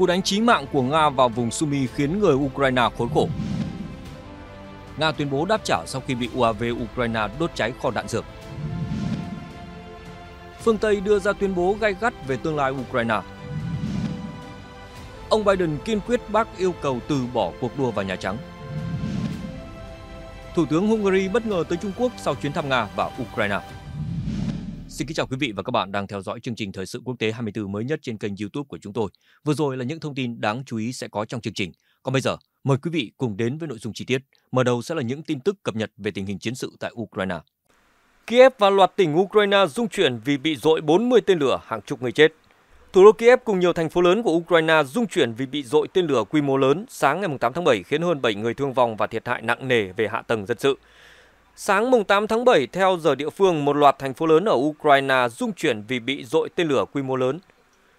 Cú đánh chí mạng của Nga vào vùng Sumy khiến người Ukraine khốn khổ. Nga tuyên bố đáp trả sau khi bị UAV Ukraine đốt cháy kho đạn dược. Phương Tây đưa ra tuyên bố gay gắt về tương lai Ukraine. Ông Biden kiên quyết bác yêu cầu từ bỏ cuộc đua vào Nhà Trắng. Thủ tướng Hungary bất ngờ tới Trung Quốc sau chuyến thăm Nga và Ukraine. Xin kính chào quý vị và các bạn đang theo dõi chương trình Thời sự quốc tế 24 mới nhất trên kênh YouTube của chúng tôi. Vừa rồi là những thông tin đáng chú ý sẽ có trong chương trình. Còn bây giờ, mời quý vị cùng đến với nội dung chi tiết. Mở đầu sẽ là những tin tức cập nhật về tình hình chiến sự tại Ukraine. Kiev và loạt tỉnh Ukraine dung chuyển vì bị dội 40 tên lửa, hàng chục người chết. Thủ đô Kiev cùng nhiều thành phố lớn của Ukraine dung chuyển vì bị dội tên lửa quy mô lớn sáng ngày 8 tháng 7 khiến hơn 7 người thương vong và thiệt hại nặng nề về hạ tầng dân sự. Sáng mùng 8 tháng 7, theo giờ địa phương, một loạt thành phố lớn ở Ukraine rung chuyển vì bị dội tên lửa quy mô lớn,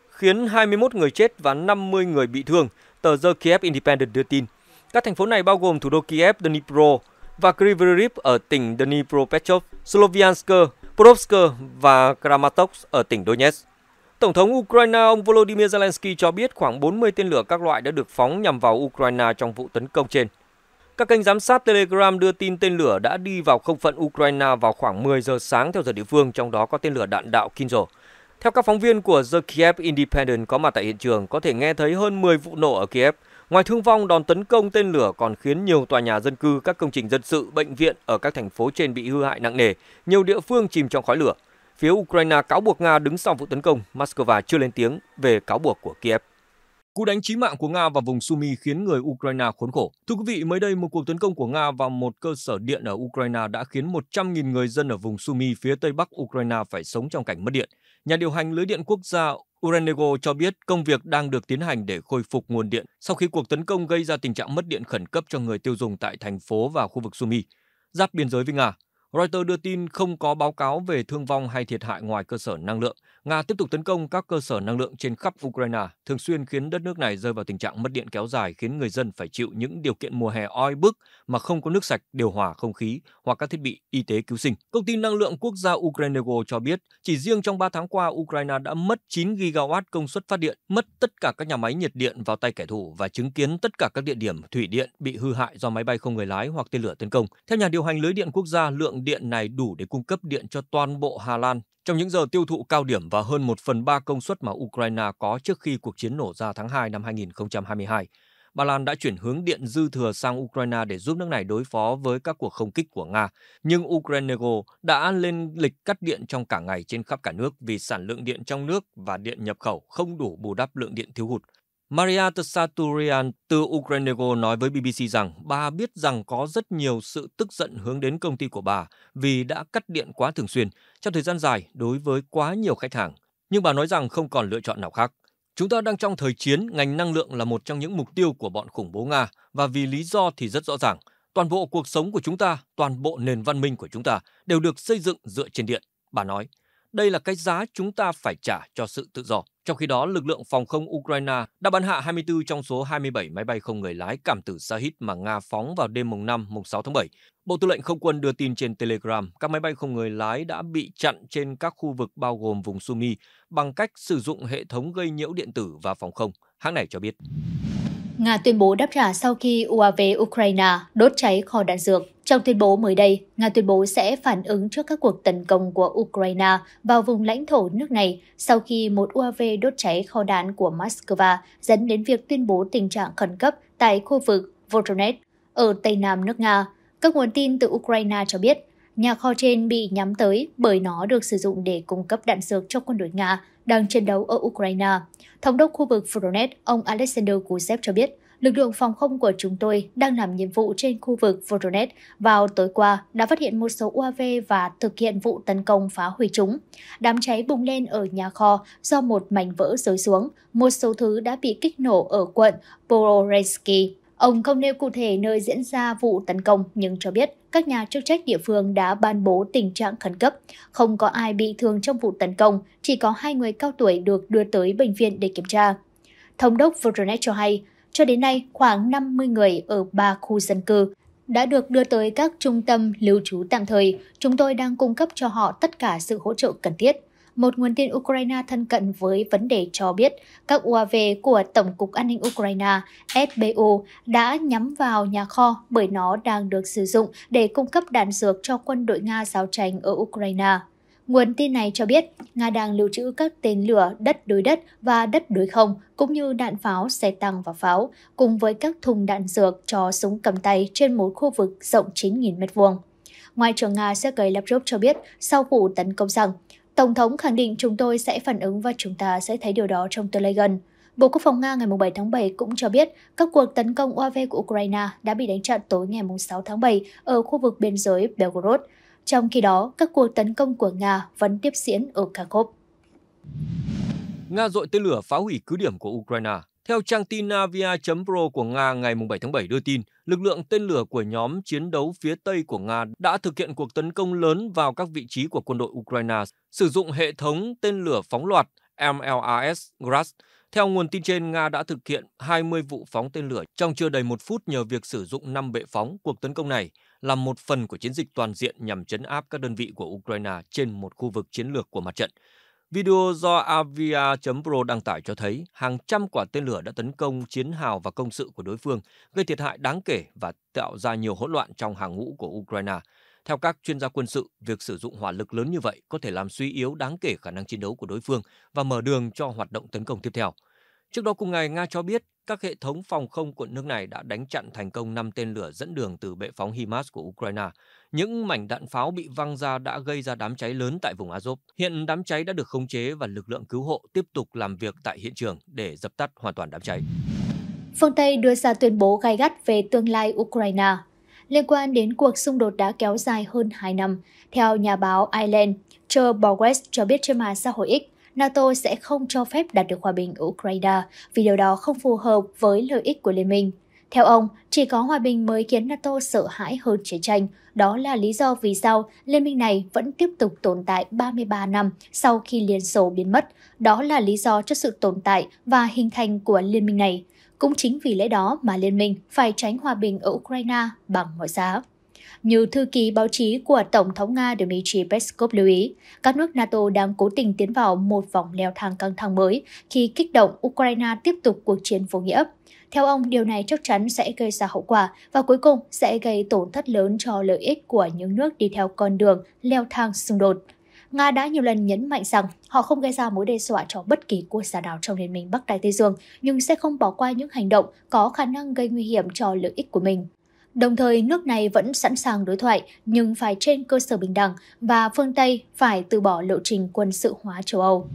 khiến 21 người chết và 50 người bị thương, tờ The Kiev Independent đưa tin. Các thành phố này bao gồm thủ đô Kiev, Dnipro và Kryvyi ở tỉnh Dnipropetrovsk, Sloviansk, Porovsk và Kramatorsk ở tỉnh Donetsk. Tổng thống Ukraine ông Volodymyr Zelensky cho biết khoảng 40 tên lửa các loại đã được phóng nhằm vào Ukraine trong vụ tấn công trên. Các kênh giám sát Telegram đưa tin tên lửa đã đi vào không phận Ukraine vào khoảng 10 giờ sáng theo giờ địa phương, trong đó có tên lửa đạn đạo Kinzhal. Theo các phóng viên của The Kiev Independent có mặt tại hiện trường, có thể nghe thấy hơn 10 vụ nổ ở Kiev. Ngoài thương vong, đòn tấn công tên lửa còn khiến nhiều tòa nhà dân cư, các công trình dân sự, bệnh viện ở các thành phố trên bị hư hại nặng nề, nhiều địa phương chìm trong khói lửa. Phía Ukraine cáo buộc Nga đứng sau vụ tấn công, Moscow chưa lên tiếng về cáo buộc của Kiev. Cú đánh chí mạng của Nga vào vùng Sumy khiến người Ukraine khốn khổ. Thưa quý vị, mới đây một cuộc tấn công của Nga vào một cơ sở điện ở Ukraine đã khiến 100.000 người dân ở vùng Sumy phía tây bắc Ukraine phải sống trong cảnh mất điện. Nhà điều hành lưới điện quốc gia Urenego cho biết công việc đang được tiến hành để khôi phục nguồn điện sau khi cuộc tấn công gây ra tình trạng mất điện khẩn cấp cho người tiêu dùng tại thành phố và khu vực Sumy, giáp biên giới với Nga. Reuters đưa tin không có báo cáo về thương vong hay thiệt hại ngoài cơ sở năng lượng. Nga tiếp tục tấn công các cơ sở năng lượng trên khắp Ukraine, thường xuyên khiến đất nước này rơi vào tình trạng mất điện kéo dài, khiến người dân phải chịu những điều kiện mùa hè oi bức mà không có nước sạch, điều hòa không khí hoặc các thiết bị y tế cứu sinh. Công ty năng lượng quốc gia Ukrainego cho biết, chỉ riêng trong 3 tháng qua, Ukraine đã mất 9 gigawatt công suất phát điện, mất tất cả các nhà máy nhiệt điện vào tay kẻ thù và chứng kiến tất cả các địa điểm thủy điện bị hư hại do máy bay không người lái hoặc tên lửa tấn công. Theo nhà điều hành lưới điện quốc gia, lượng điện này đủ để cung cấp điện cho toàn bộ Hà Lan trong những giờ tiêu thụ cao điểm và hơn một phần ba công suất mà Ukraine có trước khi cuộc chiến nổ ra tháng 2 năm 2022. Ba Lan đã chuyển hướng điện dư thừa sang Ukraine để giúp nước này đối phó với các cuộc không kích của Nga. Nhưng Ukraine đã lên lịch cắt điện trong cả ngày trên khắp cả nước vì sản lượng điện trong nước và điện nhập khẩu không đủ bù đắp lượng điện thiếu hụt. Maria Tsaturian từ Ukraine nói với BBC rằng bà biết rằng có rất nhiều sự tức giận hướng đến công ty của bà vì đã cắt điện quá thường xuyên trong thời gian dài đối với quá nhiều khách hàng. Nhưng bà nói rằng không còn lựa chọn nào khác. Chúng ta đang trong thời chiến, ngành năng lượng là một trong những mục tiêu của bọn khủng bố Nga và vì lý do thì rất rõ ràng, toàn bộ cuộc sống của chúng ta, toàn bộ nền văn minh của chúng ta đều được xây dựng dựa trên điện, bà nói. Đây là cái giá chúng ta phải trả cho sự tự do. Trong khi đó, lực lượng phòng không Ukraine đã bắn hạ 24 trong số 27 máy bay không người lái cảm tử Shahid mà Nga phóng vào đêm mùng 5, mùng 6 tháng 7. Bộ Tư lệnh Không quân đưa tin trên Telegram, các máy bay không người lái đã bị chặn trên các khu vực bao gồm vùng Sumy bằng cách sử dụng hệ thống gây nhiễu điện tử và phòng không. Hãng này cho biết. Nga tuyên bố đáp trả sau khi UAV Ukraine đốt cháy kho đạn dược. Trong tuyên bố mới đây, Nga tuyên bố sẽ phản ứng trước các cuộc tấn công của Ukraine vào vùng lãnh thổ nước này sau khi một UAV đốt cháy kho đạn của Moscow dẫn đến việc tuyên bố tình trạng khẩn cấp tại khu vực Voronezh ở tây nam nước Nga. Các nguồn tin từ Ukraine cho biết Nhà kho trên bị nhắm tới bởi nó được sử dụng để cung cấp đạn dược cho quân đội Nga đang chiến đấu ở Ukraine. Thống đốc khu vực Fronet, ông Alexander Kusev cho biết, lực lượng phòng không của chúng tôi đang làm nhiệm vụ trên khu vực Voronet vào tối qua đã phát hiện một số UAV và thực hiện vụ tấn công phá hủy chúng. Đám cháy bùng lên ở nhà kho do một mảnh vỡ rơi xuống, một số thứ đã bị kích nổ ở quận Bororensky. Ông không nêu cụ thể nơi diễn ra vụ tấn công nhưng cho biết các nhà chức trách địa phương đã ban bố tình trạng khẩn cấp. Không có ai bị thương trong vụ tấn công, chỉ có hai người cao tuổi được đưa tới bệnh viện để kiểm tra. Thống đốc Voronet cho hay, cho đến nay khoảng 50 người ở ba khu dân cư đã được đưa tới các trung tâm lưu trú tạm thời. Chúng tôi đang cung cấp cho họ tất cả sự hỗ trợ cần thiết một nguồn tin Ukraine thân cận với vấn đề cho biết các UAV của Tổng cục An ninh Ukraine SBU đã nhắm vào nhà kho bởi nó đang được sử dụng để cung cấp đạn dược cho quân đội Nga giao tranh ở Ukraine. Nguồn tin này cho biết Nga đang lưu trữ các tên lửa đất đối đất và đất đối không, cũng như đạn pháo, xe tăng và pháo, cùng với các thùng đạn dược cho súng cầm tay trên một khu vực rộng 9.000 m2. Ngoại trưởng Nga Sergei Lavrov cho biết sau vụ tấn công rằng Tổng thống khẳng định chúng tôi sẽ phản ứng và chúng ta sẽ thấy điều đó trong tương lai gần. Bộ Quốc phòng Nga ngày 7 tháng 7 cũng cho biết các cuộc tấn công UAV của Ukraine đã bị đánh chặn tối ngày 6 tháng 7 ở khu vực biên giới Belgorod. Trong khi đó, các cuộc tấn công của Nga vẫn tiếp diễn ở Kharkov. Nga dội tên lửa phá hủy cứ điểm của Ukraine theo trang tin Navia.pro của Nga ngày 7 tháng 7 đưa tin, lực lượng tên lửa của nhóm chiến đấu phía Tây của Nga đã thực hiện cuộc tấn công lớn vào các vị trí của quân đội Ukraine, sử dụng hệ thống tên lửa phóng loạt MLRS Gras. Theo nguồn tin trên, Nga đã thực hiện 20 vụ phóng tên lửa trong chưa đầy một phút nhờ việc sử dụng 5 bệ phóng. Cuộc tấn công này là một phần của chiến dịch toàn diện nhằm chấn áp các đơn vị của Ukraine trên một khu vực chiến lược của mặt trận. Video do avia.pro đăng tải cho thấy hàng trăm quả tên lửa đã tấn công chiến hào và công sự của đối phương, gây thiệt hại đáng kể và tạo ra nhiều hỗn loạn trong hàng ngũ của Ukraine. Theo các chuyên gia quân sự, việc sử dụng hỏa lực lớn như vậy có thể làm suy yếu đáng kể khả năng chiến đấu của đối phương và mở đường cho hoạt động tấn công tiếp theo. Trước đó cùng ngày, Nga cho biết các hệ thống phòng không của nước này đã đánh chặn thành công 5 tên lửa dẫn đường từ bệ phóng HIMARS của Ukraine. Những mảnh đạn pháo bị văng ra đã gây ra đám cháy lớn tại vùng Azov. Hiện đám cháy đã được khống chế và lực lượng cứu hộ tiếp tục làm việc tại hiện trường để dập tắt hoàn toàn đám cháy. Phương Tây đưa ra tuyên bố gai gắt về tương lai Ukraine liên quan đến cuộc xung đột đã kéo dài hơn 2 năm. Theo nhà báo Ireland, Joe Borges cho biết trên mạng xã hội X, NATO sẽ không cho phép đạt được hòa bình ở Ukraine vì điều đó không phù hợp với lợi ích của liên minh. Theo ông, chỉ có hòa bình mới khiến NATO sợ hãi hơn chiến tranh. Đó là lý do vì sao liên minh này vẫn tiếp tục tồn tại 33 năm sau khi Liên Xô biến mất. Đó là lý do cho sự tồn tại và hình thành của liên minh này. Cũng chính vì lẽ đó mà liên minh phải tránh hòa bình ở Ukraine bằng mọi giá. Như thư ký báo chí của Tổng thống Nga Dmitry Peskov lưu ý, các nước NATO đang cố tình tiến vào một vòng leo thang căng thẳng mới khi kích động Ukraine tiếp tục cuộc chiến vô nghĩa. Theo ông, điều này chắc chắn sẽ gây ra hậu quả và cuối cùng sẽ gây tổn thất lớn cho lợi ích của những nước đi theo con đường leo thang xung đột. Nga đã nhiều lần nhấn mạnh rằng họ không gây ra mối đe dọa cho bất kỳ quốc gia nào trong Liên minh Bắc Đại Tây Dương, nhưng sẽ không bỏ qua những hành động có khả năng gây nguy hiểm cho lợi ích của mình. Đồng thời, nước này vẫn sẵn sàng đối thoại nhưng phải trên cơ sở bình đẳng và phương Tây phải từ bỏ lộ trình quân sự hóa châu Âu.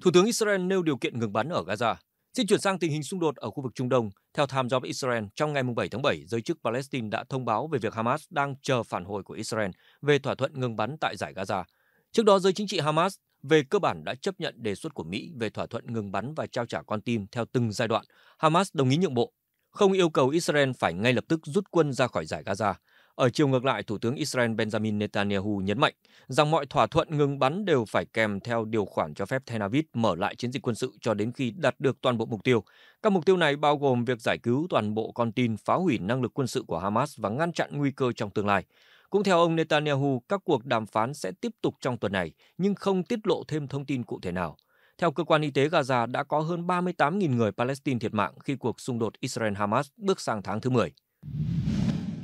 Thủ tướng Israel nêu điều kiện ngừng bắn ở Gaza. Xin chuyển sang tình hình xung đột ở khu vực Trung Đông. Theo Times of Israel, trong ngày 7 tháng 7, giới chức Palestine đã thông báo về việc Hamas đang chờ phản hồi của Israel về thỏa thuận ngừng bắn tại giải Gaza. Trước đó, giới chính trị Hamas về cơ bản đã chấp nhận đề xuất của Mỹ về thỏa thuận ngừng bắn và trao trả con tin theo từng giai đoạn. Hamas đồng ý nhượng bộ không yêu cầu Israel phải ngay lập tức rút quân ra khỏi giải Gaza. Ở chiều ngược lại, Thủ tướng Israel Benjamin Netanyahu nhấn mạnh rằng mọi thỏa thuận ngừng bắn đều phải kèm theo điều khoản cho phép Tel Aviv mở lại chiến dịch quân sự cho đến khi đạt được toàn bộ mục tiêu. Các mục tiêu này bao gồm việc giải cứu toàn bộ con tin, phá hủy năng lực quân sự của Hamas và ngăn chặn nguy cơ trong tương lai. Cũng theo ông Netanyahu, các cuộc đàm phán sẽ tiếp tục trong tuần này nhưng không tiết lộ thêm thông tin cụ thể nào. Theo cơ quan y tế Gaza, đã có hơn 38.000 người Palestine thiệt mạng khi cuộc xung đột Israel-Hamas bước sang tháng thứ 10.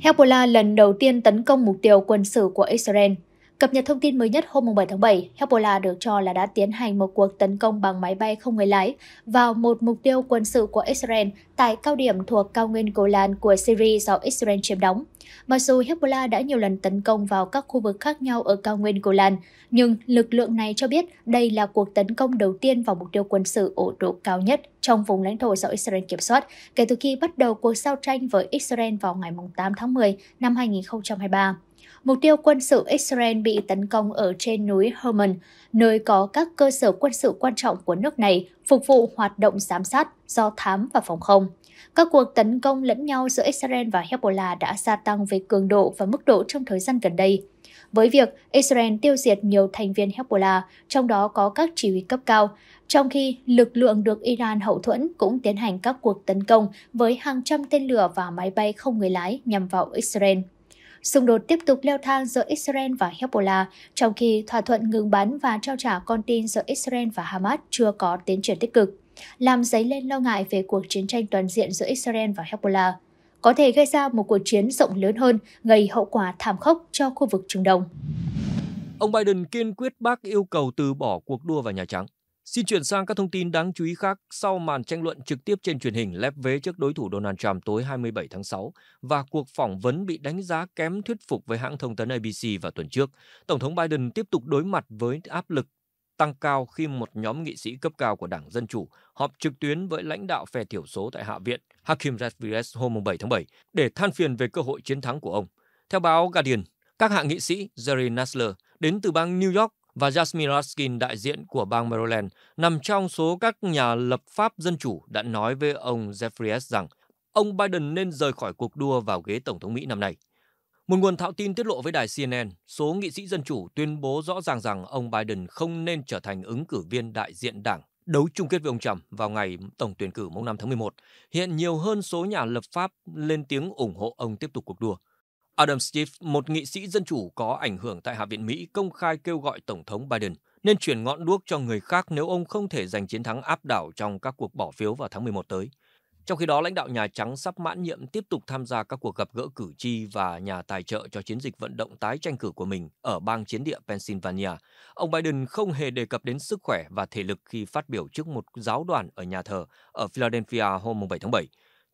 Hezbollah lần đầu tiên tấn công mục tiêu quân sự của Israel Cập nhật thông tin mới nhất hôm 7 tháng 7, Hezbollah được cho là đã tiến hành một cuộc tấn công bằng máy bay không người lái vào một mục tiêu quân sự của Israel tại cao điểm thuộc cao nguyên Golan của Syria do Israel chiếm đóng. Mặc dù Hezbollah đã nhiều lần tấn công vào các khu vực khác nhau ở cao nguyên Golan, nhưng lực lượng này cho biết đây là cuộc tấn công đầu tiên vào mục tiêu quân sự ở độ cao nhất trong vùng lãnh thổ do Israel kiểm soát kể từ khi bắt đầu cuộc giao tranh với Israel vào ngày 8 tháng 10 năm 2023. Mục tiêu quân sự Israel bị tấn công ở trên núi Hermon, nơi có các cơ sở quân sự quan trọng của nước này phục vụ hoạt động giám sát do thám và phòng không. Các cuộc tấn công lẫn nhau giữa Israel và Hezbollah đã gia tăng về cường độ và mức độ trong thời gian gần đây. Với việc Israel tiêu diệt nhiều thành viên Hezbollah, trong đó có các chỉ huy cấp cao, trong khi lực lượng được Iran hậu thuẫn cũng tiến hành các cuộc tấn công với hàng trăm tên lửa và máy bay không người lái nhằm vào Israel. Xung đột tiếp tục leo thang giữa Israel và Hezbollah, trong khi thỏa thuận ngừng bắn và trao trả con tin giữa Israel và Hamas chưa có tiến triển tích cực, làm dấy lên lo ngại về cuộc chiến tranh toàn diện giữa Israel và Hezbollah có thể gây ra một cuộc chiến rộng lớn hơn, gây hậu quả thảm khốc cho khu vực Trung Đông. Ông Biden kiên quyết bác yêu cầu từ bỏ cuộc đua vào Nhà Trắng. Xin chuyển sang các thông tin đáng chú ý khác sau màn tranh luận trực tiếp trên truyền hình lép vế trước đối thủ Donald Trump tối 27 tháng 6 và cuộc phỏng vấn bị đánh giá kém thuyết phục với hãng thông tấn ABC vào tuần trước. Tổng thống Biden tiếp tục đối mặt với áp lực tăng cao khi một nhóm nghị sĩ cấp cao của Đảng Dân Chủ họp trực tuyến với lãnh đạo phe thiểu số tại Hạ viện Hakim Rodriguez hôm 7 tháng 7 để than phiền về cơ hội chiến thắng của ông. Theo báo Guardian, các hạ nghị sĩ Jerry Nasler đến từ bang New York và Jasmine Raskin, đại diện của bang Maryland, nằm trong số các nhà lập pháp dân chủ đã nói với ông Jeffries rằng ông Biden nên rời khỏi cuộc đua vào ghế Tổng thống Mỹ năm nay. Một nguồn thạo tin tiết lộ với đài CNN, số nghị sĩ dân chủ tuyên bố rõ ràng rằng ông Biden không nên trở thành ứng cử viên đại diện đảng đấu chung kết với ông Trump vào ngày tổng tuyển cử mùng 5 tháng 11. Hiện nhiều hơn số nhà lập pháp lên tiếng ủng hộ ông tiếp tục cuộc đua. Adam Schiff, một nghị sĩ dân chủ có ảnh hưởng tại Hạ viện Mỹ, công khai kêu gọi Tổng thống Biden nên chuyển ngọn đuốc cho người khác nếu ông không thể giành chiến thắng áp đảo trong các cuộc bỏ phiếu vào tháng 11 tới. Trong khi đó, lãnh đạo Nhà Trắng sắp mãn nhiệm tiếp tục tham gia các cuộc gặp gỡ cử tri và nhà tài trợ cho chiến dịch vận động tái tranh cử của mình ở bang chiến địa Pennsylvania. Ông Biden không hề đề cập đến sức khỏe và thể lực khi phát biểu trước một giáo đoàn ở nhà thờ ở Philadelphia hôm 7 tháng 7.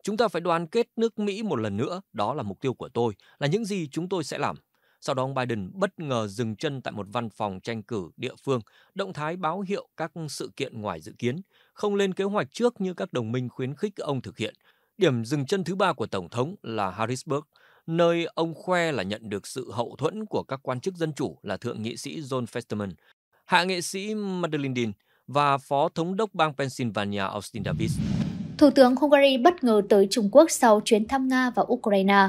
Chúng ta phải đoàn kết nước Mỹ một lần nữa, đó là mục tiêu của tôi, là những gì chúng tôi sẽ làm. Sau đó ông Biden bất ngờ dừng chân tại một văn phòng tranh cử địa phương, động thái báo hiệu các sự kiện ngoài dự kiến, không lên kế hoạch trước như các đồng minh khuyến khích ông thực hiện. Điểm dừng chân thứ ba của Tổng thống là Harrisburg, nơi ông khoe là nhận được sự hậu thuẫn của các quan chức dân chủ là Thượng nghị sĩ John Fetterman, Hạ nghị sĩ Madeline Dean và Phó Thống đốc bang Pennsylvania Austin Davis. Thủ tướng Hungary bất ngờ tới Trung Quốc sau chuyến thăm Nga và Ukraine.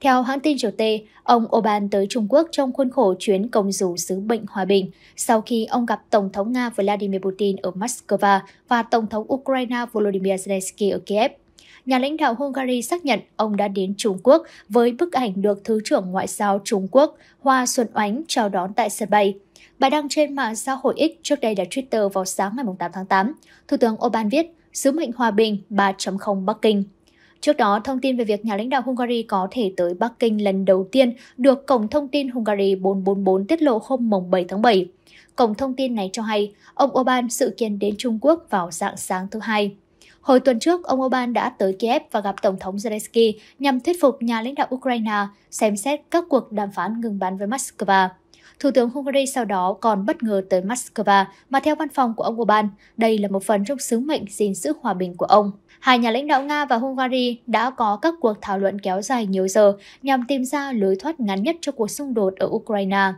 Theo hãng tin RT, ông Orbán tới Trung Quốc trong khuôn khổ chuyến công du sứ bệnh hòa bình sau khi ông gặp Tổng thống Nga Vladimir Putin ở Moscow và Tổng thống Ukraine Volodymyr Zelensky ở Kiev. Nhà lãnh đạo Hungary xác nhận ông đã đến Trung Quốc với bức ảnh được Thứ trưởng Ngoại giao Trung Quốc Hoa Xuân Oánh chào đón tại sân bay. Bài đăng trên mạng xã hội X trước đây là Twitter vào sáng ngày 8 tháng 8, Thủ tướng Orbán viết, Sứ mệnh hòa bình 3.0 Bắc Kinh. Trước đó, thông tin về việc nhà lãnh đạo Hungary có thể tới Bắc Kinh lần đầu tiên được Cổng Thông tin Hungary 444 tiết lộ hôm 7 tháng 7. Cổng thông tin này cho hay, ông Orbán dự kiến đến Trung Quốc vào dạng sáng thứ Hai. Hồi tuần trước, ông Orbán đã tới Kiev và gặp Tổng thống Zelensky nhằm thuyết phục nhà lãnh đạo Ukraine xem xét các cuộc đàm phán ngừng bắn với Moscow. Thủ tướng Hungary sau đó còn bất ngờ tới Moscow mà theo văn phòng của ông Orbán, đây là một phần trong sứ mệnh gìn giữ hòa bình của ông. Hai nhà lãnh đạo Nga và Hungary đã có các cuộc thảo luận kéo dài nhiều giờ nhằm tìm ra lối thoát ngắn nhất cho cuộc xung đột ở Ukraine.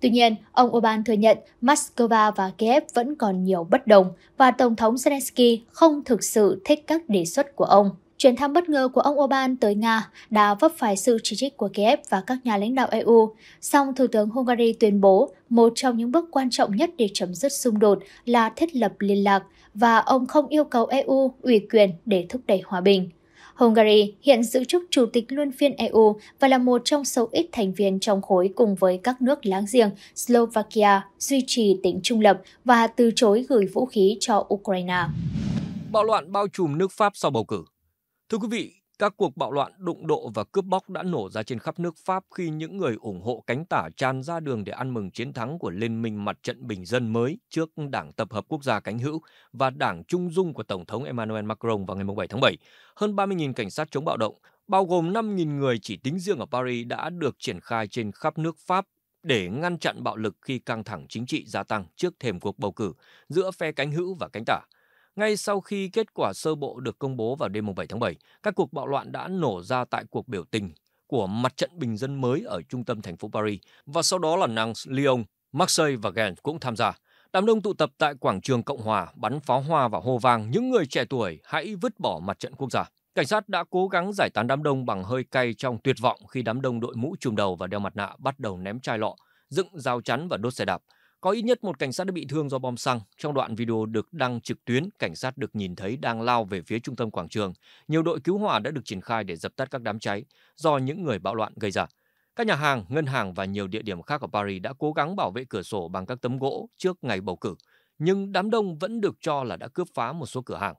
Tuy nhiên, ông Orbán thừa nhận Moscow và Kiev vẫn còn nhiều bất đồng và Tổng thống Zelensky không thực sự thích các đề xuất của ông. Chuyến thăm bất ngờ của ông Orbán tới Nga đã vấp phải sự chỉ trích của Kiev và các nhà lãnh đạo EU, song Thủ tướng Hungary tuyên bố một trong những bước quan trọng nhất để chấm dứt xung đột là thiết lập liên lạc và ông không yêu cầu EU ủy quyền để thúc đẩy hòa bình. Hungary hiện giữ chức chủ tịch luân phiên EU và là một trong số ít thành viên trong khối cùng với các nước láng giềng Slovakia duy trì tính trung lập và từ chối gửi vũ khí cho Ukraine. Bạo loạn bao trùm nước Pháp sau bầu cử Thưa quý vị, các cuộc bạo loạn, đụng độ và cướp bóc đã nổ ra trên khắp nước Pháp khi những người ủng hộ cánh tả tràn ra đường để ăn mừng chiến thắng của Liên minh Mặt trận Bình dân mới trước Đảng Tập hợp Quốc gia cánh hữu và Đảng Trung dung của Tổng thống Emmanuel Macron vào ngày 7 tháng 7. Hơn 30.000 cảnh sát chống bạo động, bao gồm 5.000 người chỉ tính riêng ở Paris đã được triển khai trên khắp nước Pháp để ngăn chặn bạo lực khi căng thẳng chính trị gia tăng trước thềm cuộc bầu cử giữa phe cánh hữu và cánh tả. Ngay sau khi kết quả sơ bộ được công bố vào đêm 7 tháng 7, các cuộc bạo loạn đã nổ ra tại cuộc biểu tình của mặt trận bình dân mới ở trung tâm thành phố Paris và sau đó là Nantes, Lyon, Marseille và Ghent cũng tham gia. Đám đông tụ tập tại quảng trường Cộng hòa bắn pháo hoa và hô vang những người trẻ tuổi hãy vứt bỏ mặt trận quốc gia. Cảnh sát đã cố gắng giải tán đám đông bằng hơi cay trong tuyệt vọng khi đám đông đội mũ trùm đầu và đeo mặt nạ bắt đầu ném chai lọ, dựng rào chắn và đốt xe đạp có ít nhất một cảnh sát đã bị thương do bom xăng. Trong đoạn video được đăng trực tuyến, cảnh sát được nhìn thấy đang lao về phía trung tâm quảng trường. Nhiều đội cứu hỏa đã được triển khai để dập tắt các đám cháy do những người bạo loạn gây ra. Các nhà hàng, ngân hàng và nhiều địa điểm khác ở Paris đã cố gắng bảo vệ cửa sổ bằng các tấm gỗ trước ngày bầu cử, nhưng đám đông vẫn được cho là đã cướp phá một số cửa hàng.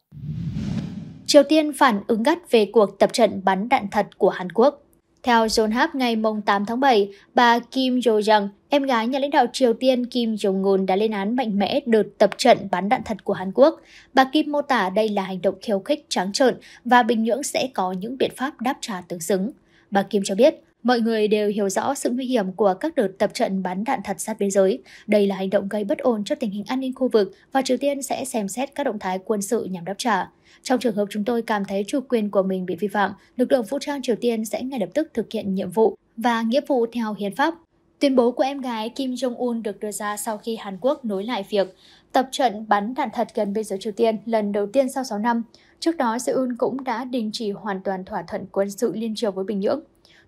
Triều Tiên phản ứng gắt về cuộc tập trận bắn đạn thật của Hàn Quốc. Theo John Yonhap ngày 8 tháng 7, bà Kim Jo Jung, em gái nhà lãnh đạo Triều Tiên Kim Jong-un đã lên án mạnh mẽ đợt tập trận bắn đạn thật của Hàn Quốc. Bà Kim mô tả đây là hành động khiêu khích trắng trợn và Bình Nhưỡng sẽ có những biện pháp đáp trả tương xứng. Bà Kim cho biết, Mọi người đều hiểu rõ sự nguy hiểm của các đợt tập trận bắn đạn thật sát biên giới. Đây là hành động gây bất ổn cho tình hình an ninh khu vực và Triều Tiên sẽ xem xét các động thái quân sự nhằm đáp trả. Trong trường hợp chúng tôi cảm thấy chủ quyền của mình bị vi phạm, lực lượng vũ trang Triều Tiên sẽ ngay lập tức thực hiện nhiệm vụ và nghĩa vụ theo hiến pháp. Tuyên bố của em gái Kim Jong-un được đưa ra sau khi Hàn Quốc nối lại việc tập trận bắn đạn thật gần biên giới Triều Tiên lần đầu tiên sau 6 năm. Trước đó, Seoul cũng đã đình chỉ hoàn toàn thỏa thuận quân sự liên triều với Bình Nhưỡng.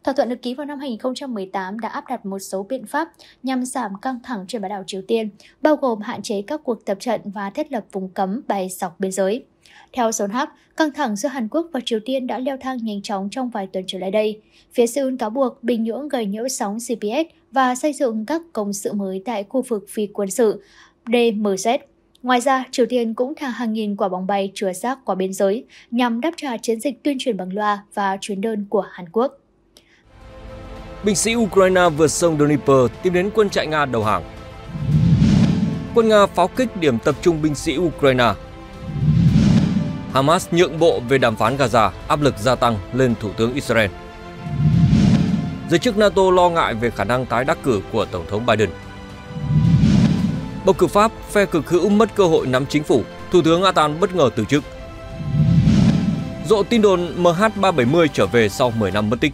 Thỏa thuận được ký vào năm 2018 đã áp đặt một số biện pháp nhằm giảm căng thẳng trên bán đảo Triều Tiên, bao gồm hạn chế các cuộc tập trận và thiết lập vùng cấm bay dọc biên giới. Theo Sonhap, căng thẳng giữa Hàn Quốc và Triều Tiên đã leo thang nhanh chóng trong vài tuần trở lại đây. Phía Seoul cáo buộc Bình Nhưỡng gây nhiễu sóng GPS và xây dựng các công sự mới tại khu vực phi quân sự DMZ. Ngoài ra, Triều Tiên cũng thả hàng nghìn quả bóng bay chứa rác qua biên giới nhằm đáp trả chiến dịch tuyên truyền bằng loa và chuyến đơn của Hàn Quốc. Binh sĩ Ukraine vượt sông Dnipro tìm đến quân trại Nga đầu hàng. Quân Nga pháo kích điểm tập trung binh sĩ Ukraine. Hamas nhượng bộ về đàm phán Gaza, áp lực gia tăng lên Thủ tướng Israel. Giới chức NATO lo ngại về khả năng tái đắc cử của Tổng thống Biden. Bầu cử Pháp, phe cực hữu mất cơ hội nắm chính phủ, Thủ tướng Atan bất ngờ từ chức. Rộ tin đồn MH370 trở về sau 10 năm mất tích.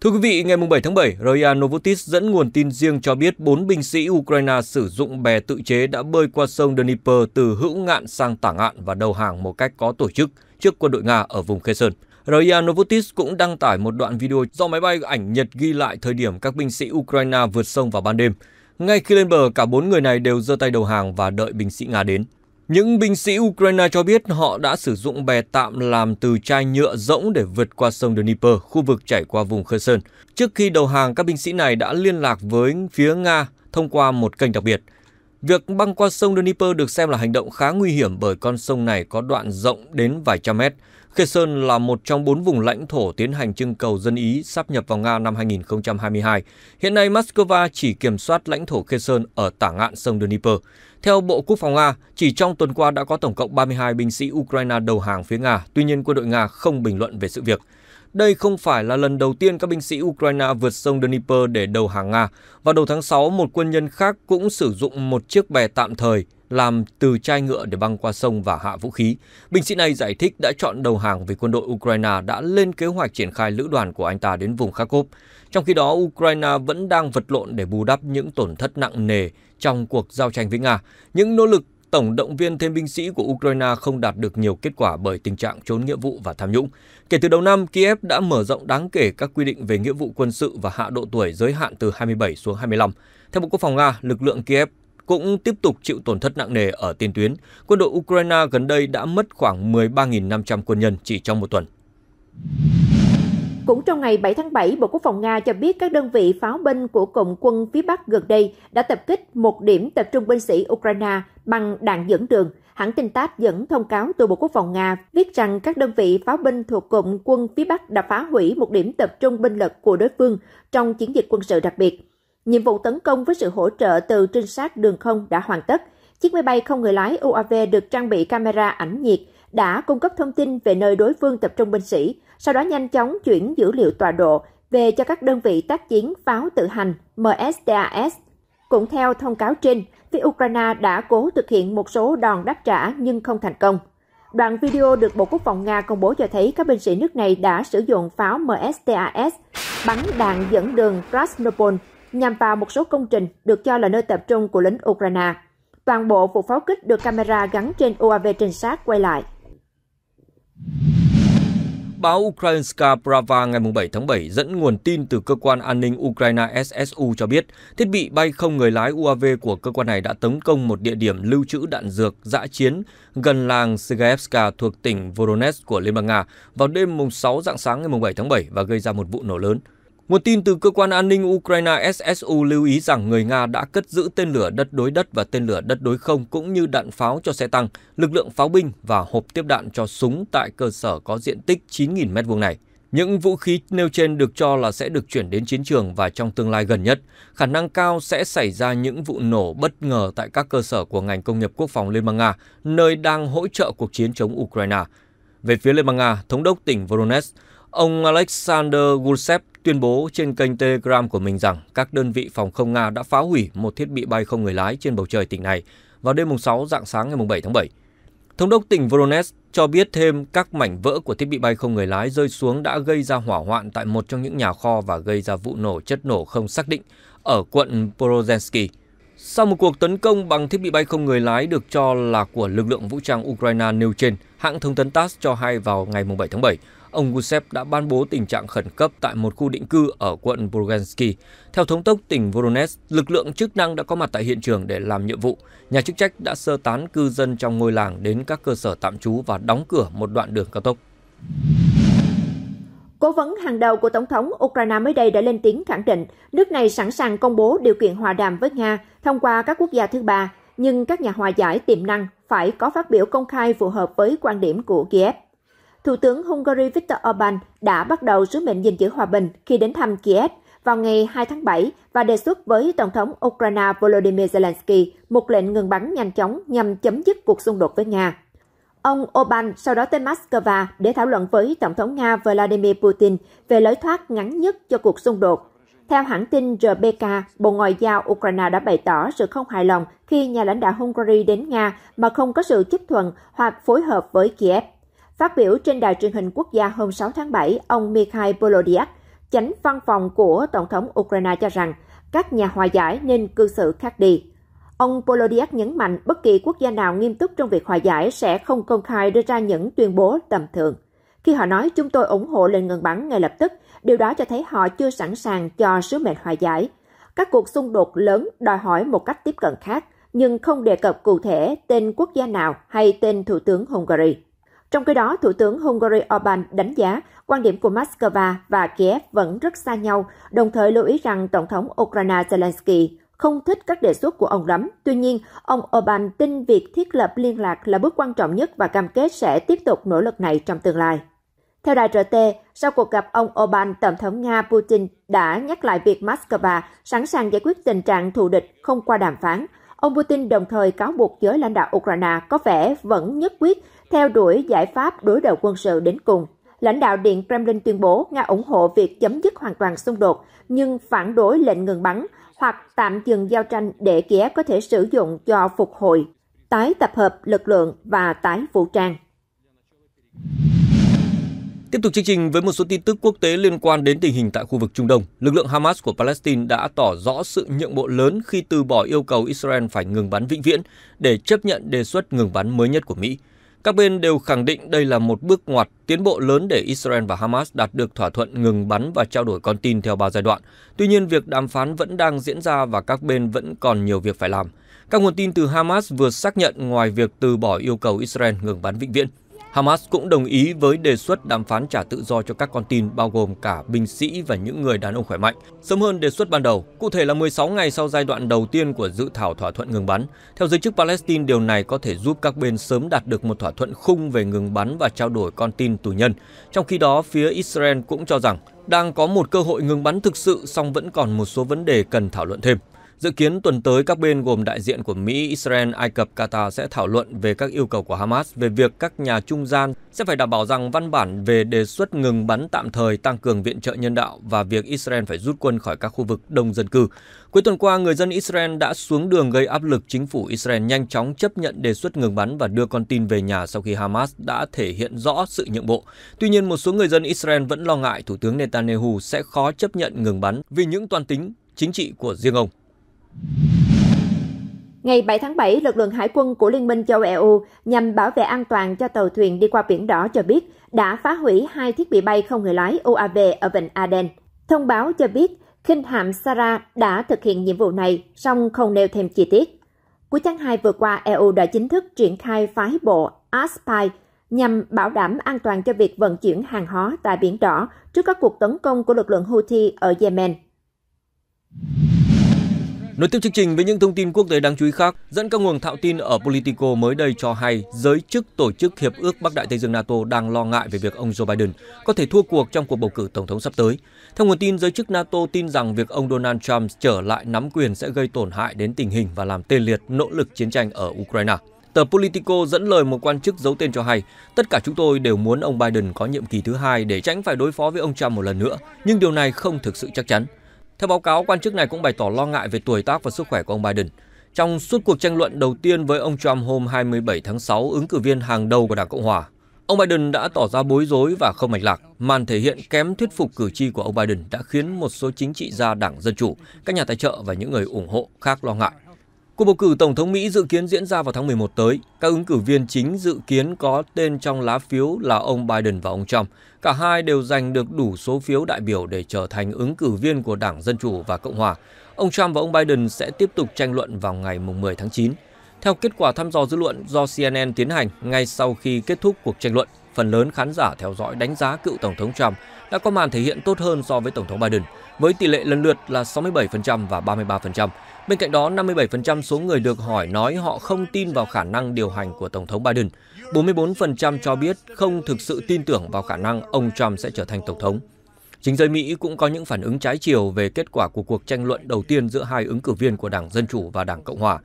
Thưa quý vị, ngày 7 tháng 7, Royal Novotis dẫn nguồn tin riêng cho biết 4 binh sĩ Ukraine sử dụng bè tự chế đã bơi qua sông Dnipro từ hữu ngạn sang tả ngạn và đầu hàng một cách có tổ chức trước quân đội Nga ở vùng Kherson. Royal Novotis cũng đăng tải một đoạn video do máy bay ảnh Nhật ghi lại thời điểm các binh sĩ Ukraine vượt sông vào ban đêm. Ngay khi lên bờ, cả bốn người này đều giơ tay đầu hàng và đợi binh sĩ Nga đến. Những binh sĩ Ukraine cho biết họ đã sử dụng bè tạm làm từ chai nhựa rỗng để vượt qua sông Dnieper, khu vực chảy qua vùng Kherson. Trước khi đầu hàng, các binh sĩ này đã liên lạc với phía Nga thông qua một kênh đặc biệt. Việc băng qua sông Dnieper được xem là hành động khá nguy hiểm bởi con sông này có đoạn rộng đến vài trăm mét. Khê Sơn là một trong bốn vùng lãnh thổ tiến hành trưng cầu dân Ý sắp nhập vào Nga năm 2022. Hiện nay, Moscow chỉ kiểm soát lãnh thổ Khê Sơn ở tả ngạn sông Dnieper. Theo Bộ Quốc phòng Nga, chỉ trong tuần qua đã có tổng cộng 32 binh sĩ Ukraine đầu hàng phía Nga, tuy nhiên quân đội Nga không bình luận về sự việc. Đây không phải là lần đầu tiên các binh sĩ Ukraine vượt sông Dnieper để đầu hàng Nga. Vào đầu tháng 6, một quân nhân khác cũng sử dụng một chiếc bè tạm thời làm từ chai ngựa để băng qua sông và hạ vũ khí. Binh sĩ này giải thích đã chọn đầu hàng vì quân đội Ukraine đã lên kế hoạch triển khai lữ đoàn của anh ta đến vùng Kharkov. Trong khi đó, Ukraine vẫn đang vật lộn để bù đắp những tổn thất nặng nề trong cuộc giao tranh với Nga. Những nỗ lực tổng động viên thêm binh sĩ của Ukraine không đạt được nhiều kết quả bởi tình trạng trốn nghĩa vụ và tham nhũng. Kể từ đầu năm, Kiev đã mở rộng đáng kể các quy định về nghĩa vụ quân sự và hạ độ tuổi giới hạn từ 27 xuống 25. Theo Bộ Quốc phòng Nga, lực lượng Kiev cũng tiếp tục chịu tổn thất nặng nề ở tiền tuyến. Quân đội Ukraine gần đây đã mất khoảng 13.500 quân nhân chỉ trong một tuần. Cũng trong ngày 7 tháng 7, Bộ Quốc phòng Nga cho biết các đơn vị pháo binh của Cộng quân phía Bắc gần đây đã tập kích một điểm tập trung binh sĩ Ukraine bằng đạn dẫn đường. Hãng tin TASS dẫn thông cáo từ Bộ Quốc phòng Nga viết rằng các đơn vị pháo binh thuộc Cộng quân phía Bắc đã phá hủy một điểm tập trung binh lực của đối phương trong chiến dịch quân sự đặc biệt. Nhiệm vụ tấn công với sự hỗ trợ từ trinh sát đường không đã hoàn tất. Chiếc máy bay không người lái UAV được trang bị camera ảnh nhiệt đã cung cấp thông tin về nơi đối phương tập trung binh sĩ, sau đó nhanh chóng chuyển dữ liệu tọa độ về cho các đơn vị tác chiến pháo tự hành MSDAS. Cũng theo thông cáo trên, phía Ukraine đã cố thực hiện một số đòn đáp trả nhưng không thành công. Đoạn video được Bộ Quốc phòng Nga công bố cho thấy các binh sĩ nước này đã sử dụng pháo MSTAS bắn đạn dẫn đường Krasnopol nhằm vào một số công trình được cho là nơi tập trung của lính Ukraine. Toàn bộ vụ pháo kích được camera gắn trên UAV trinh sát quay lại. Báo Ukrainska Prava ngày 7 tháng 7 dẫn nguồn tin từ cơ quan an ninh Ukraine SSU cho biết thiết bị bay không người lái UAV của cơ quan này đã tấn công một địa điểm lưu trữ đạn dược dã chiến gần làng Sigaevska thuộc tỉnh Voronezh của Liên bang Nga vào đêm 6 dạng sáng ngày 7 tháng 7 và gây ra một vụ nổ lớn. Nguồn tin từ cơ quan an ninh Ukraine SSU lưu ý rằng người Nga đã cất giữ tên lửa đất đối đất và tên lửa đất đối không cũng như đạn pháo cho xe tăng, lực lượng pháo binh và hộp tiếp đạn cho súng tại cơ sở có diện tích 9.000 m2 này. Những vũ khí nêu trên được cho là sẽ được chuyển đến chiến trường và trong tương lai gần nhất, khả năng cao sẽ xảy ra những vụ nổ bất ngờ tại các cơ sở của ngành công nghiệp quốc phòng Liên bang Nga, nơi đang hỗ trợ cuộc chiến chống Ukraine. Về phía Liên bang Nga, Thống đốc tỉnh Voronezh, ông Alexander Gusev tuyên bố trên kênh Telegram của mình rằng các đơn vị phòng không Nga đã phá hủy một thiết bị bay không người lái trên bầu trời tỉnh này vào đêm 6 dạng sáng ngày 7 tháng 7. Thống đốc tỉnh Voronezh cho biết thêm các mảnh vỡ của thiết bị bay không người lái rơi xuống đã gây ra hỏa hoạn tại một trong những nhà kho và gây ra vụ nổ chất nổ không xác định ở quận Porozhensky. Sau một cuộc tấn công bằng thiết bị bay không người lái được cho là của lực lượng vũ trang Ukraine nêu trên, hãng thông tấn TASS cho hay vào ngày 7 tháng 7, ông Gusev đã ban bố tình trạng khẩn cấp tại một khu định cư ở quận Burgansky. Theo thống đốc tỉnh Voronezh, lực lượng chức năng đã có mặt tại hiện trường để làm nhiệm vụ. Nhà chức trách đã sơ tán cư dân trong ngôi làng đến các cơ sở tạm trú và đóng cửa một đoạn đường cao tốc. Cố vấn hàng đầu của Tổng thống Ukraine mới đây đã lên tiếng khẳng định nước này sẵn sàng công bố điều kiện hòa đàm với Nga thông qua các quốc gia thứ ba, nhưng các nhà hòa giải tiềm năng phải có phát biểu công khai phù hợp với quan điểm của Kiev. Thủ tướng Hungary Viktor Orbán đã bắt đầu sứ mệnh gìn giữ hòa bình khi đến thăm Kiev vào ngày 2 tháng 7 và đề xuất với Tổng thống Ukraine Volodymyr Zelensky một lệnh ngừng bắn nhanh chóng nhằm chấm dứt cuộc xung đột với Nga. Ông Oban sau đó tới Moscow để thảo luận với Tổng thống Nga Vladimir Putin về lối thoát ngắn nhất cho cuộc xung đột. Theo hãng tin RBK, Bộ Ngoại giao Ukraine đã bày tỏ sự không hài lòng khi nhà lãnh đạo Hungary đến Nga mà không có sự chấp thuận hoặc phối hợp với Kiev. Phát biểu trên đài truyền hình quốc gia hôm 6 tháng 7, ông Mikhail Polodiak, chánh văn phòng của Tổng thống Ukraine cho rằng các nhà hòa giải nên cư xử khác đi. Ông Polodiak nhấn mạnh bất kỳ quốc gia nào nghiêm túc trong việc hòa giải sẽ không công khai đưa ra những tuyên bố tầm thường. Khi họ nói chúng tôi ủng hộ lệnh ngừng bắn ngay lập tức, điều đó cho thấy họ chưa sẵn sàng cho sứ mệnh hòa giải. Các cuộc xung đột lớn đòi hỏi một cách tiếp cận khác, nhưng không đề cập cụ thể tên quốc gia nào hay tên Thủ tướng Hungary. Trong khi đó, Thủ tướng Hungary Orbán đánh giá quan điểm của Moscow và Kiev vẫn rất xa nhau, đồng thời lưu ý rằng Tổng thống Ukraine Zelensky không thích các đề xuất của ông lắm. Tuy nhiên, ông Orbán tin việc thiết lập liên lạc là bước quan trọng nhất và cam kết sẽ tiếp tục nỗ lực này trong tương lai. Theo đài RT, sau cuộc gặp ông Orbán, Tổng thống Nga Putin đã nhắc lại việc Moscow sẵn sàng giải quyết tình trạng thù địch không qua đàm phán. Ông Putin đồng thời cáo buộc giới lãnh đạo Ukraine có vẻ vẫn nhất quyết theo đuổi giải pháp đối đầu quân sự đến cùng lãnh đạo Điện Kremlin tuyên bố Nga ủng hộ việc chấm dứt hoàn toàn xung đột, nhưng phản đối lệnh ngừng bắn hoặc tạm dừng giao tranh để Kiev có thể sử dụng cho phục hồi, tái tập hợp lực lượng và tái vũ trang. Tiếp tục chương trình với một số tin tức quốc tế liên quan đến tình hình tại khu vực Trung Đông. Lực lượng Hamas của Palestine đã tỏ rõ sự nhượng bộ lớn khi từ bỏ yêu cầu Israel phải ngừng bắn vĩnh viễn để chấp nhận đề xuất ngừng bắn mới nhất của Mỹ. Các bên đều khẳng định đây là một bước ngoặt tiến bộ lớn để Israel và Hamas đạt được thỏa thuận ngừng bắn và trao đổi con tin theo ba giai đoạn. Tuy nhiên, việc đàm phán vẫn đang diễn ra và các bên vẫn còn nhiều việc phải làm. Các nguồn tin từ Hamas vừa xác nhận ngoài việc từ bỏ yêu cầu Israel ngừng bắn vĩnh viễn, Hamas cũng đồng ý với đề xuất đàm phán trả tự do cho các con tin bao gồm cả binh sĩ và những người đàn ông khỏe mạnh, sớm hơn đề xuất ban đầu, cụ thể là 16 ngày sau giai đoạn đầu tiên của dự thảo thỏa thuận ngừng bắn. Theo giới chức Palestine, điều này có thể giúp các bên sớm đạt được một thỏa thuận khung về ngừng bắn và trao đổi con tin tù nhân. Trong khi đó, phía Israel cũng cho rằng đang có một cơ hội ngừng bắn thực sự song vẫn còn một số vấn đề cần thảo luận thêm. Dự kiến tuần tới, các bên gồm đại diện của Mỹ, Israel, Ai Cập, Qatar sẽ thảo luận về các yêu cầu của Hamas về việc các nhà trung gian sẽ phải đảm bảo rằng văn bản về đề xuất ngừng bắn tạm thời tăng cường viện trợ nhân đạo và việc Israel phải rút quân khỏi các khu vực đông dân cư. Cuối tuần qua, người dân Israel đã xuống đường gây áp lực chính phủ Israel nhanh chóng chấp nhận đề xuất ngừng bắn và đưa con tin về nhà sau khi Hamas đã thể hiện rõ sự nhượng bộ. Tuy nhiên, một số người dân Israel vẫn lo ngại Thủ tướng Netanyahu sẽ khó chấp nhận ngừng bắn vì những toàn tính chính trị của riêng ông. Ngày 7 tháng 7, lực lượng hải quân của Liên minh châu EU nhằm bảo vệ an toàn cho tàu thuyền đi qua biển đỏ cho biết đã phá hủy hai thiết bị bay không người lái UAV ở Vịnh Aden. Thông báo cho biết khinh hạm Sarah đã thực hiện nhiệm vụ này, song không nêu thêm chi tiết. Cuối tháng 2 vừa qua, EU đã chính thức triển khai phái bộ ASPI nhằm bảo đảm an toàn cho việc vận chuyển hàng hóa tại Biển Đỏ trước các cuộc tấn công của lực lượng Houthi ở Yemen. Nối tiếp chương trình với những thông tin quốc tế đáng chú ý khác, dẫn các nguồn thạo tin ở Politico mới đây cho hay giới chức tổ chức Hiệp ước Bắc Đại Tây Dương NATO đang lo ngại về việc ông Joe Biden có thể thua cuộc trong cuộc bầu cử tổng thống sắp tới. Theo nguồn tin, giới chức NATO tin rằng việc ông Donald Trump trở lại nắm quyền sẽ gây tổn hại đến tình hình và làm tê liệt nỗ lực chiến tranh ở Ukraine. Tờ Politico dẫn lời một quan chức giấu tên cho hay, tất cả chúng tôi đều muốn ông Biden có nhiệm kỳ thứ hai để tránh phải đối phó với ông Trump một lần nữa, nhưng điều này không thực sự chắc chắn. Theo báo cáo, quan chức này cũng bày tỏ lo ngại về tuổi tác và sức khỏe của ông Biden. Trong suốt cuộc tranh luận đầu tiên với ông Trump hôm 27 tháng 6, ứng cử viên hàng đầu của Đảng Cộng Hòa, ông Biden đã tỏ ra bối rối và không mạch lạc. Màn thể hiện kém thuyết phục cử tri của ông Biden đã khiến một số chính trị gia Đảng Dân Chủ, các nhà tài trợ và những người ủng hộ khác lo ngại. Cuộc bầu cử Tổng thống Mỹ dự kiến diễn ra vào tháng 11 tới. Các ứng cử viên chính dự kiến có tên trong lá phiếu là ông Biden và ông Trump. Cả hai đều giành được đủ số phiếu đại biểu để trở thành ứng cử viên của Đảng Dân Chủ và Cộng Hòa. Ông Trump và ông Biden sẽ tiếp tục tranh luận vào ngày 10 tháng 9. Theo kết quả thăm dò dư luận do CNN tiến hành ngay sau khi kết thúc cuộc tranh luận, phần lớn khán giả theo dõi đánh giá cựu Tổng thống Trump đã có màn thể hiện tốt hơn so với Tổng thống Biden, với tỷ lệ lần lượt là 67% và 33%. Bên cạnh đó, 57% số người được hỏi nói họ không tin vào khả năng điều hành của Tổng thống Biden. 44% cho biết không thực sự tin tưởng vào khả năng ông Trump sẽ trở thành Tổng thống. Chính giới Mỹ cũng có những phản ứng trái chiều về kết quả của cuộc tranh luận đầu tiên giữa hai ứng cử viên của Đảng Dân Chủ và Đảng Cộng Hòa.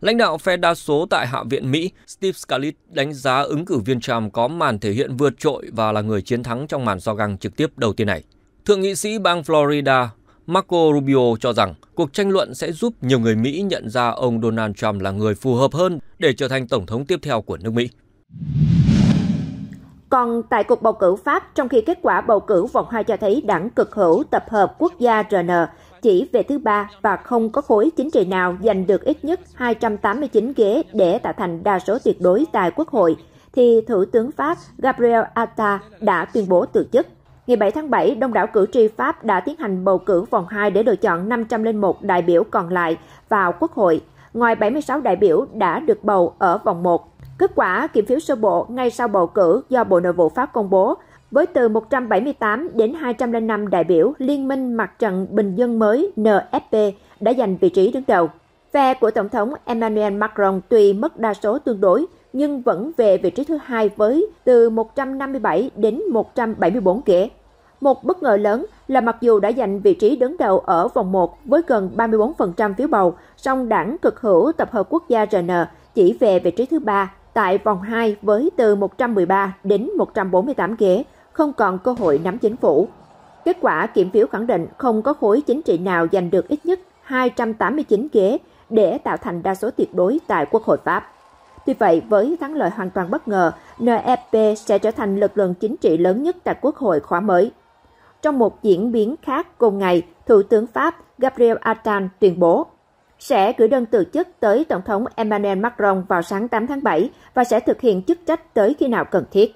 Lãnh đạo phe đa số tại Hạ viện Mỹ Steve Scalise đánh giá ứng cử viên Trump có màn thể hiện vượt trội và là người chiến thắng trong màn so găng trực tiếp đầu tiên này. Thượng nghị sĩ bang Florida Marco Rubio cho rằng cuộc tranh luận sẽ giúp nhiều người Mỹ nhận ra ông Donald Trump là người phù hợp hơn để trở thành tổng thống tiếp theo của nước Mỹ. Còn tại cuộc bầu cử Pháp, trong khi kết quả bầu cử vòng 2 cho thấy đảng cực hữu tập hợp quốc gia RN chỉ về thứ ba và không có khối chính trị nào giành được ít nhất 289 ghế để tạo thành đa số tuyệt đối tại Quốc hội, thì Thủ tướng Pháp Gabriel Atta đã tuyên bố từ chức. Ngày 7 tháng 7, đông đảo cử tri Pháp đã tiến hành bầu cử vòng 2 để lựa chọn 501 đại biểu còn lại vào Quốc hội. Ngoài 76 đại biểu đã được bầu ở vòng 1, kết quả kiểm phiếu sơ bộ ngay sau bầu cử do Bộ Nội vụ Pháp công bố với từ 178 đến 205 đại biểu, Liên minh Mặt trận Bình dân mới NFP đã giành vị trí đứng đầu. Phe của Tổng thống Emmanuel Macron tuy mất đa số tương đối, nhưng vẫn về vị trí thứ hai với từ 157 đến 174 ghế. Một bất ngờ lớn là mặc dù đã giành vị trí đứng đầu ở vòng 1 với gần 34% phiếu bầu, song đảng cực hữu Tập hợp Quốc gia RN chỉ về vị trí thứ ba tại vòng 2 với từ 113 đến 148 ghế, không còn cơ hội nắm chính phủ. Kết quả kiểm phiếu khẳng định không có khối chính trị nào giành được ít nhất 289 ghế để tạo thành đa số tuyệt đối tại Quốc hội Pháp. Tuy vậy, với thắng lợi hoàn toàn bất ngờ, NFP sẽ trở thành lực lượng chính trị lớn nhất tại Quốc hội khóa mới. Trong một diễn biến khác cùng ngày, Thủ tướng Pháp Gabriel Attal tuyên bố sẽ gửi đơn từ chức tới Tổng thống Emmanuel Macron vào sáng 8 tháng 7 và sẽ thực hiện chức trách tới khi nào cần thiết.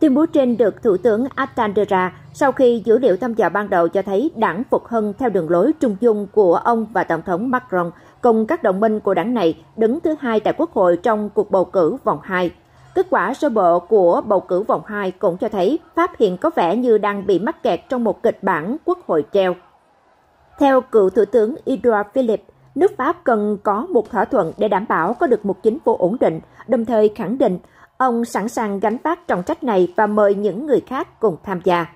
Tuyên bố trên được Thủ tướng đưa ra sau khi dữ liệu thăm dò ban đầu cho thấy đảng Phục Hân theo đường lối trung dung của ông và Tổng thống Macron, cùng các đồng minh của đảng này đứng thứ hai tại Quốc hội trong cuộc bầu cử vòng 2. Kết quả sơ bộ của bầu cử vòng 2 cũng cho thấy Pháp hiện có vẻ như đang bị mắc kẹt trong một kịch bản quốc hội treo. Theo cựu Thủ tướng Edouard Philippe, nước Pháp cần có một thỏa thuận để đảm bảo có được một chính phủ ổn định, đồng thời khẳng định Ông sẵn sàng gánh vác trọng trách này và mời những người khác cùng tham gia.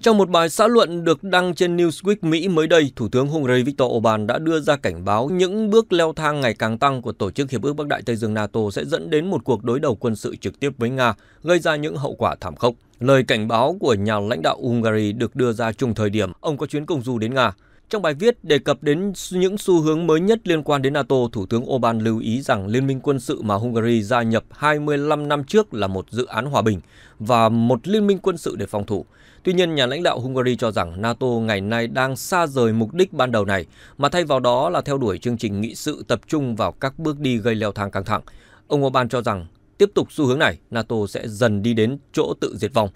Trong một bài xã luận được đăng trên Newsweek Mỹ mới đây, Thủ tướng Hungary Viktor Orbán đã đưa ra cảnh báo những bước leo thang ngày càng tăng của Tổ chức Hiệp ước Bắc Đại Tây Dương NATO sẽ dẫn đến một cuộc đối đầu quân sự trực tiếp với Nga, gây ra những hậu quả thảm khốc. Lời cảnh báo của nhà lãnh đạo Hungary được đưa ra trùng thời điểm ông có chuyến công du đến Nga. Trong bài viết đề cập đến những xu hướng mới nhất liên quan đến NATO, Thủ tướng Orbán lưu ý rằng Liên minh quân sự mà Hungary gia nhập 25 năm trước là một dự án hòa bình và một liên minh quân sự để phòng thủ. Tuy nhiên, nhà lãnh đạo Hungary cho rằng NATO ngày nay đang xa rời mục đích ban đầu này, mà thay vào đó là theo đuổi chương trình nghị sự tập trung vào các bước đi gây leo thang căng thẳng. Ông Orbán cho rằng tiếp tục xu hướng này, NATO sẽ dần đi đến chỗ tự diệt vong.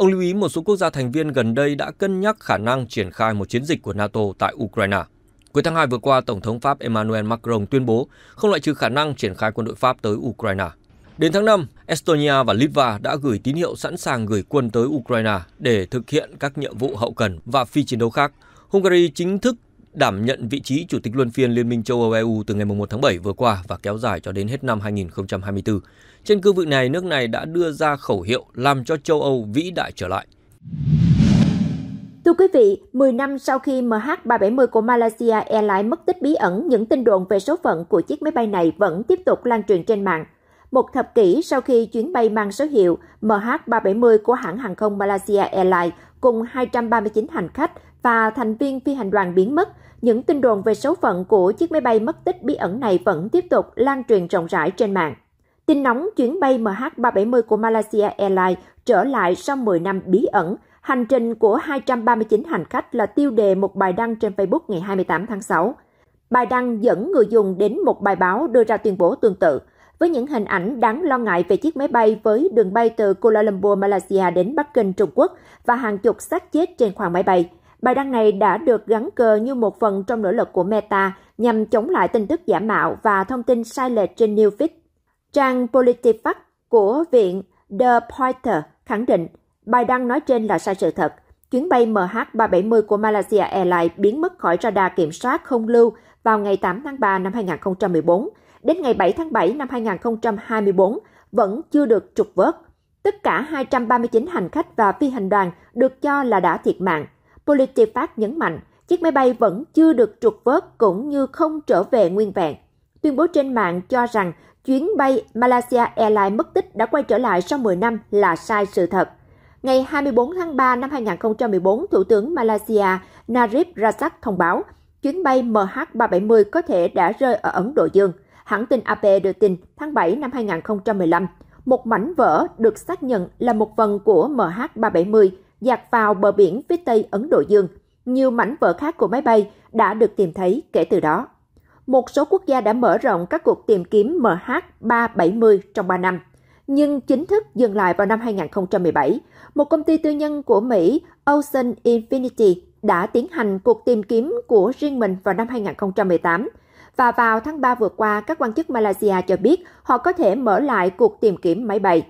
Ông lưu ý một số quốc gia thành viên gần đây đã cân nhắc khả năng triển khai một chiến dịch của NATO tại Ukraine. Cuối tháng 2 vừa qua, Tổng thống Pháp Emmanuel Macron tuyên bố không loại trừ khả năng triển khai quân đội Pháp tới Ukraine. Đến tháng 5, Estonia và Litva đã gửi tín hiệu sẵn sàng gửi quân tới Ukraine để thực hiện các nhiệm vụ hậu cần và phi chiến đấu khác. Hungary chính thức đảm nhận vị trí Chủ tịch luân phiên Liên minh châu Âu EU từ ngày 1 tháng 7 vừa qua và kéo dài cho đến hết năm 2024. Trên cương vị này, nước này đã đưa ra khẩu hiệu làm cho châu Âu vĩ đại trở lại. Thưa quý vị, 10 năm sau khi MH370 của Malaysia Airlines mất tích bí ẩn, những tin đồn về số phận của chiếc máy bay này vẫn tiếp tục lan truyền trên mạng. Một thập kỷ sau khi chuyến bay mang số hiệu MH370 của hãng hàng không Malaysia Airlines cùng 239 hành khách và thành viên phi hành đoàn biến mất, những tin đồn về số phận của chiếc máy bay mất tích bí ẩn này vẫn tiếp tục lan truyền rộng rãi trên mạng. Tin nóng chuyến bay MH370 của Malaysia Airlines trở lại sau 10 năm bí ẩn, hành trình của 239 hành khách là tiêu đề một bài đăng trên Facebook ngày 28 tháng 6. Bài đăng dẫn người dùng đến một bài báo đưa ra tuyên bố tương tự, với những hình ảnh đáng lo ngại về chiếc máy bay với đường bay từ Kuala Lumpur, Malaysia đến Bắc Kinh, Trung Quốc và hàng chục xác chết trên khoang máy bay. Bài đăng này đã được gắn cờ như một phần trong nỗ lực của Meta nhằm chống lại tin tức giả mạo và thông tin sai lệch trên Newsfeed. Trang PolitiFact của viện The Pointer khẳng định bài đăng nói trên là sai sự thật. Chuyến bay MH370 của Malaysia Airlines biến mất khỏi radar kiểm soát không lưu vào ngày 8 tháng 3 năm 2014. Đến ngày 7 tháng 7 năm 2024, vẫn chưa được trục vớt. Tất cả 239 hành khách và phi hành đoàn được cho là đã thiệt mạng. Politifact nhấn mạnh chiếc máy bay vẫn chưa được trục vớt cũng như không trở về nguyên vẹn. Tuyên bố trên mạng cho rằng chuyến bay Malaysia Airlines mất tích đã quay trở lại sau 10 năm là sai sự thật. Ngày 24 tháng 3 năm 2014, Thủ tướng Malaysia Najib Razak thông báo chuyến bay MH370 có thể đã rơi ở Ấn Độ Dương. Hãng tin AP đưa tin tháng 7 năm 2015, một mảnh vỡ được xác nhận là một phần của MH370 dạt vào bờ biển phía tây Ấn Độ Dương. Nhiều mảnh vỡ khác của máy bay đã được tìm thấy kể từ đó. Một số quốc gia đã mở rộng các cuộc tìm kiếm MH370 trong 3 năm, nhưng chính thức dừng lại vào năm 2017. Một công ty tư nhân của Mỹ, Ocean Infinity, đã tiến hành cuộc tìm kiếm của riêng mình vào năm 2018. Và vào tháng 3 vừa qua, các quan chức Malaysia cho biết họ có thể mở lại cuộc tìm kiếm máy bay.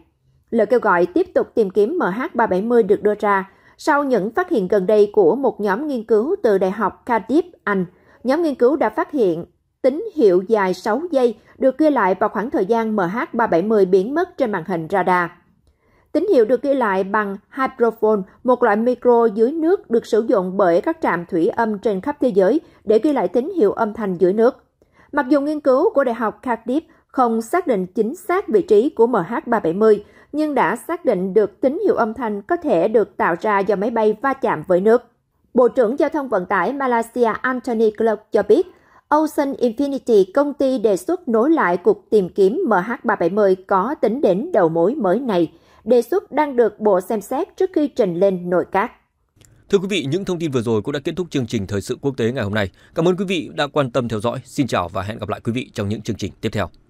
Lời kêu gọi tiếp tục tìm kiếm MH370 được đưa ra sau những phát hiện gần đây của một nhóm nghiên cứu từ Đại học Cardiff, Anh. Nhóm nghiên cứu đã phát hiện tín hiệu dài 6 giây được ghi lại vào khoảng thời gian MH370 biến mất trên màn hình radar. Tín hiệu được ghi lại bằng hydrophone, một loại micro dưới nước được sử dụng bởi các trạm thủy âm trên khắp thế giới để ghi lại tín hiệu âm thanh dưới nước. Mặc dù nghiên cứu của Đại học Cardiff không xác định chính xác vị trí của MH370, nhưng đã xác định được tín hiệu âm thanh có thể được tạo ra do máy bay va chạm với nước. Bộ trưởng Giao thông Vận tải Malaysia Anthony Clark cho biết, Ocean Infinity công ty đề xuất nối lại cuộc tìm kiếm MH370 có tính đến đầu mối mới này. Đề xuất đang được Bộ xem xét trước khi trình lên nội các. Thưa quý vị, những thông tin vừa rồi cũng đã kết thúc chương trình Thời sự quốc tế ngày hôm nay. Cảm ơn quý vị đã quan tâm theo dõi. Xin chào và hẹn gặp lại quý vị trong những chương trình tiếp theo.